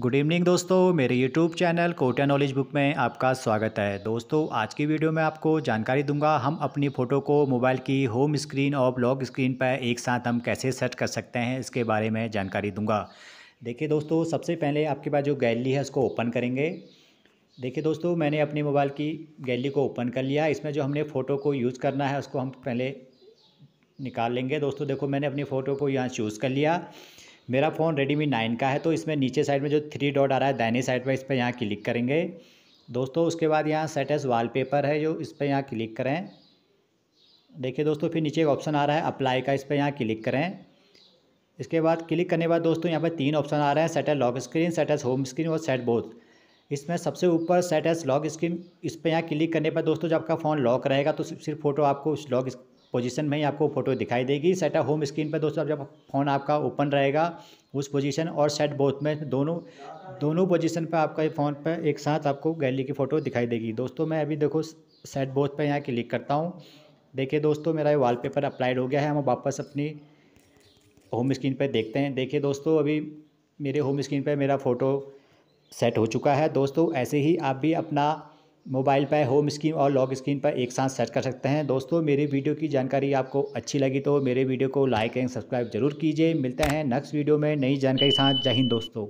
good evening दोस्तों मेरे YouTube channel Kota knowledge book में आपका स्वागत है दोस्तों आज की वीडियो में आपको जानकारी दूंगा हम अपनी फ़ोटो को मोबाइल की होम स्क्रीन और ब्लॉक स्क्रीन पर एक साथ हम कैसे सेट कर सकते हैं इसके बारे में जानकारी दूंगा देखिए दोस्तों सबसे पहले आपके पास जो गैलरी है उसको ओपन करेंगे देखिए दोस्तों मैंने अपने मोबाइल की गैलरी को ओपन कर लिया इसमें जो हमने फ़ोटो को यूज़ करना है उसको हम पहले निकाल लेंगे दोस्तों देखो मैंने अपनी फ़ोटो को यहाँ चूज़ कर लिया मेरा फ़ोन रेडमी नाइन का है तो इसमें नीचे साइड में जो थ्री डॉट आ रहा है दैनी साइड पर इस पर यहाँ क्लिक करेंगे दोस्तों उसके बाद यहाँ वाल वॉलपेपर है जो इस पर यहाँ क्लिक करें देखिए दोस्तों फिर नीचे एक ऑप्शन आ रहा है अप्लाई का इस पर यहाँ क्लिक करें इसके बाद क्लिक करने के बाद दोस्तों यहाँ पर तीन ऑप्शन आ रहे हैं set as lock screen set as home screen और सेट बोथ इसमें सबसे ऊपर सेट एस लॉक स्क्रीन इस पर यहाँ क्लिक करने पर दोस्तों जब आपका फ़ोन लॉक रहेगा तो सिर्फ फ़ोटो आपको उस लॉक पोजीशन में ही आपको फोटो दिखाई देगी सेट होम स्क्रीन पर दोस्तों जब फ़ोन आपका ओपन रहेगा उस पोजीशन और सेट बोथ में दोनों दोनों पोजीशन पर आपका फ़ोन पर एक साथ आपको गैलरी की फ़ोटो दिखाई देगी दोस्तों मैं अभी देखो सेट बोथ पर यहाँ क्लिक करता हूँ देखिए दोस्तों मेरा ये वॉलपेपर अप्लाइड हो गया है हम वापस अपनी होम स्क्रीन पर देखते हैं देखिए दोस्तों अभी मेरे होम स्क्रीन पर मेरा फ़ोटो सेट हो चुका है दोस्तों ऐसे ही आप भी अपना मोबाइल पर होम स्क्रीन और लॉक स्क्रीन पर एक साथ सर्च कर सकते हैं दोस्तों मेरे वीडियो की जानकारी आपको अच्छी लगी तो मेरे वीडियो को लाइक एंड सब्सक्राइब जरूर कीजिए मिलते हैं नेक्स्ट वीडियो में नई जानकारी के साथ जय हिंद दोस्तों